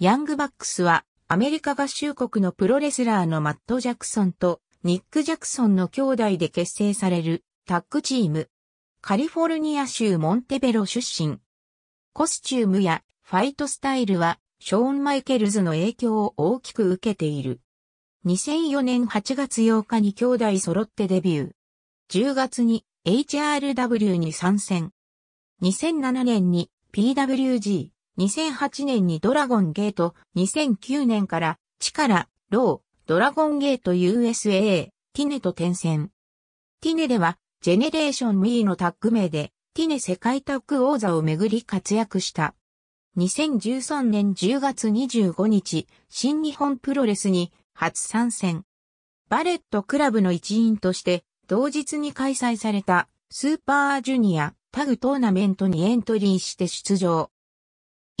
ヤングバックスはアメリカ合衆国のプロレスラーのマット・ジャクソンとニック・ジャクソンの兄弟で結成されるタッグチーム。カリフォルニア州モンテベロ出身。コスチュームやファイトスタイルはショーン・マイケルズの影響を大きく受けている。2004年8月8日に兄弟揃ってデビュー。10月に HRW に参戦。2007年に PWG 2008年にドラゴンゲート、2009年からチカラ、ロー、ドラゴンゲート USA、ティネと転戦。ティネでは、ジェネレーションミーのタッグ名で、ティネ世界タッグ王座をめぐり活躍した。2013年10月25日、新日本プロレスに初参戦。バレットクラブの一員として、同日に開催されたスーパージュニアタグトーナメントにエントリーして出場。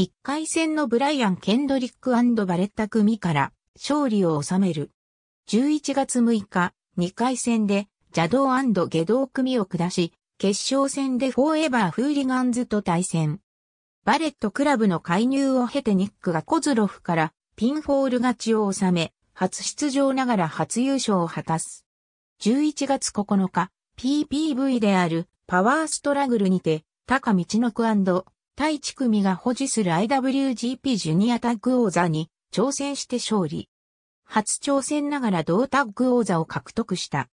1回戦のブライアン・ケンドリックバレッタ組から勝利を収める。11月6日、2回戦で邪道下道組を下し、決勝戦でフォーエバー・フーリガンズと対戦。バレットクラブの介入を経てニックがコズロフからピンフォール勝ちを収め、初出場ながら初優勝を果たす。11月9日、PPV であるパワーストラグルにて、高道のく対地組が保持する IWGP ジュニアタッグ王座に挑戦して勝利。初挑戦ながら同タッグ王座を獲得した。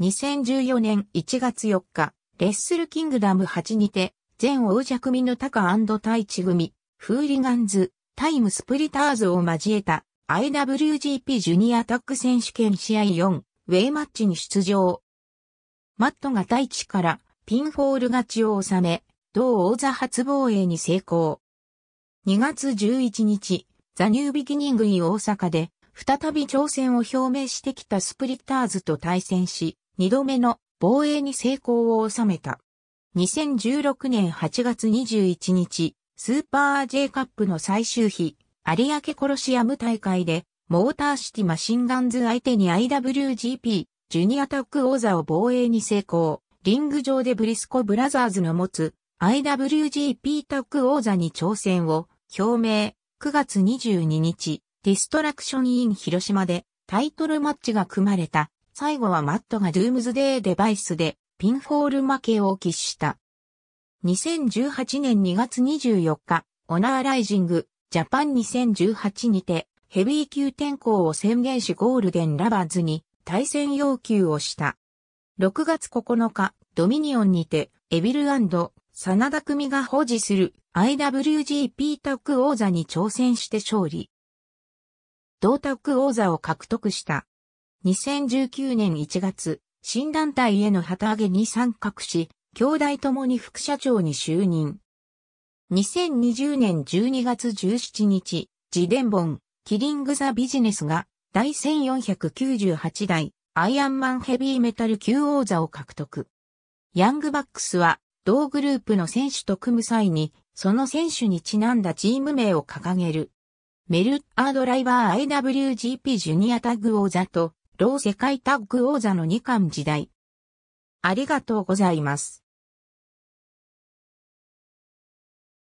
2014年1月4日、レッスルキングダム8にて、全王者組のタカ対地組、フーリガンズ、タイムスプリターズを交えた IWGP ジュニアタッグ選手権試合4、ウェイマッチに出場。マットが大地からピンフォール勝ちを収め、同王座初防衛に成功。2月11日、ザ・ニュービギニング・イ大阪で、再び挑戦を表明してきたスプリッターズと対戦し、2度目の防衛に成功を収めた。2016年8月21日、スーパー J カップの最終日、有明コロシアム大会で、モーターシティマシンガンズ相手に IWGP、ジュニアタック王座を防衛に成功。リング上でブリスコブラザーズの持つ IWGP タック王座に挑戦を表明。9月22日、ディストラクションイン広島でタイトルマッチが組まれた。最後はマットがドゥームズデーデバイスでピンフォール負けを喫した。2018年2月24日、オナーライジング、ジャパン2018にて、ヘビー級転向を宣言しゴールデンラバーズに対戦要求をした。6月9日、ドミニオンにて、エビル真田組が保持する IWGP タック王座に挑戦して勝利。同タック王座を獲得した。2019年1月、新団体への旗揚げに参画し、兄弟ともに副社長に就任。2020年12月17日、自伝本、キリング・ザ・ビジネスが、第1498代、アイアンマンヘビーメタル級王座を獲得。ヤングバックスは、同グループの選手と組む際に、その選手にちなんだチーム名を掲げる。メルアードライバー IWGP ジュニアタッグ王座と、ロー世界タッグ王座の2冠時代。ありがとうございます。